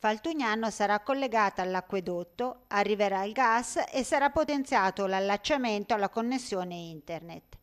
Faltugnano sarà collegata all'acquedotto, arriverà il gas e sarà potenziato l'allacciamento alla connessione internet.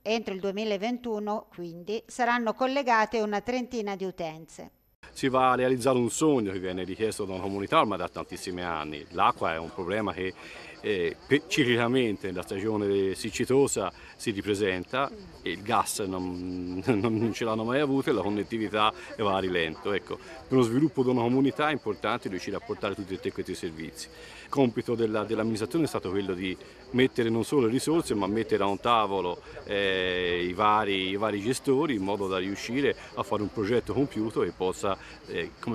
Entro il 2021, quindi, saranno collegate una trentina di utenze. Si va a realizzare un sogno che viene richiesto da una comunità ormai da tantissimi anni. L'acqua è un problema che eh, ciclicamente nella stagione siccitosa si ripresenta e il gas non, non ce l'hanno mai avuto e la connettività va a rilento. Ecco, per lo sviluppo di una comunità è importante riuscire a portare tutti e questi servizi. Il compito dell'amministrazione è stato quello di mettere non solo le risorse ma mettere a un tavolo eh, i, vari, i vari gestori in modo da riuscire a fare un progetto compiuto che possa possa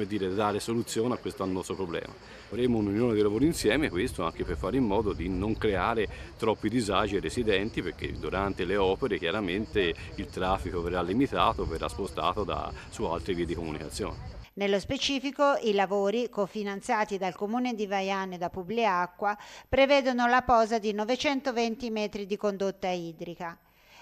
eh, dire, dare soluzione a questo annoso problema. Avremo un'unione dei lavori insieme, questo anche per fare in modo di non creare troppi disagi ai residenti perché durante le opere chiaramente il traffico verrà limitato, verrà spostato da, su altre vie di comunicazione. Nello specifico, i lavori, cofinanziati dal comune di Vaiano e da Publiacqua, prevedono la posa di 920 metri di condotta idrica.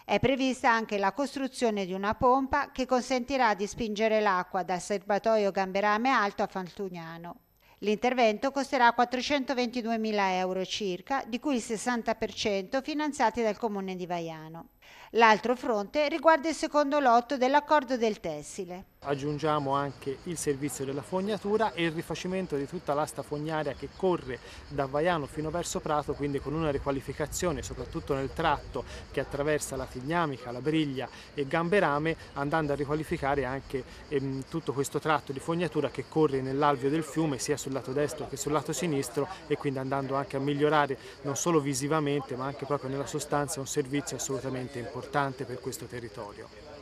È prevista anche la costruzione di una pompa che consentirà di spingere l'acqua dal serbatoio Gamberame Alto a Fantugnano. L'intervento costerà 422.000 euro circa, di cui il 60% finanziati dal comune di Vaiano. L'altro fronte riguarda il secondo lotto dell'accordo del tessile aggiungiamo anche il servizio della fognatura e il rifacimento di tutta l'asta fognaria che corre da Vaiano fino verso Prato, quindi con una riqualificazione soprattutto nel tratto che attraversa la Tignamica, la Briglia e Gamberame, andando a riqualificare anche ehm, tutto questo tratto di fognatura che corre nell'alveo del fiume sia sul lato destro che sul lato sinistro e quindi andando anche a migliorare non solo visivamente ma anche proprio nella sostanza un servizio assolutamente importante per questo territorio.